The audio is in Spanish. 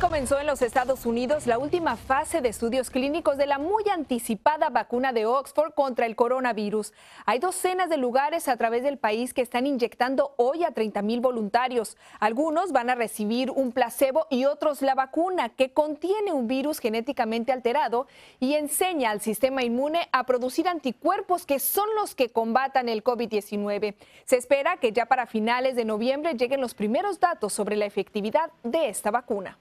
comenzó en los Estados Unidos la última fase de estudios clínicos de la muy anticipada vacuna de Oxford contra el coronavirus. Hay docenas de lugares a través del país que están inyectando hoy a 30 mil voluntarios. Algunos van a recibir un placebo y otros la vacuna que contiene un virus genéticamente alterado y enseña al sistema inmune a producir anticuerpos que son los que combatan el COVID-19. Se espera que ya para finales de noviembre lleguen los primeros datos sobre la efectividad de esta vacuna.